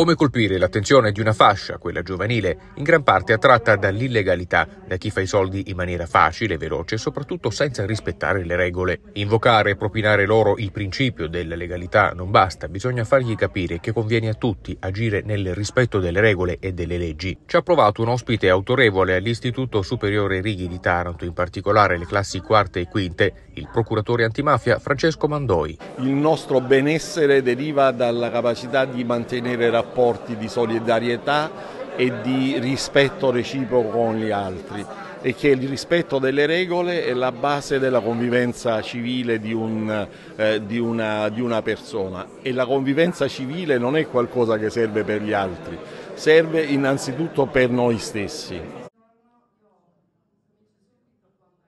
Come colpire l'attenzione di una fascia, quella giovanile, in gran parte attratta dall'illegalità, da chi fa i soldi in maniera facile, veloce e soprattutto senza rispettare le regole. Invocare e propinare loro il principio della legalità non basta, bisogna fargli capire che conviene a tutti agire nel rispetto delle regole e delle leggi. Ci ha provato un ospite autorevole all'Istituto Superiore Righi di Taranto, in particolare le classi quarte e quinte, il procuratore antimafia Francesco Mandoi. Il nostro benessere deriva dalla capacità di mantenere rapporti rapporti di solidarietà e di rispetto reciproco con gli altri e che il rispetto delle regole è la base della convivenza civile di, un, eh, di, una, di una persona e la convivenza civile non è qualcosa che serve per gli altri, serve innanzitutto per noi stessi.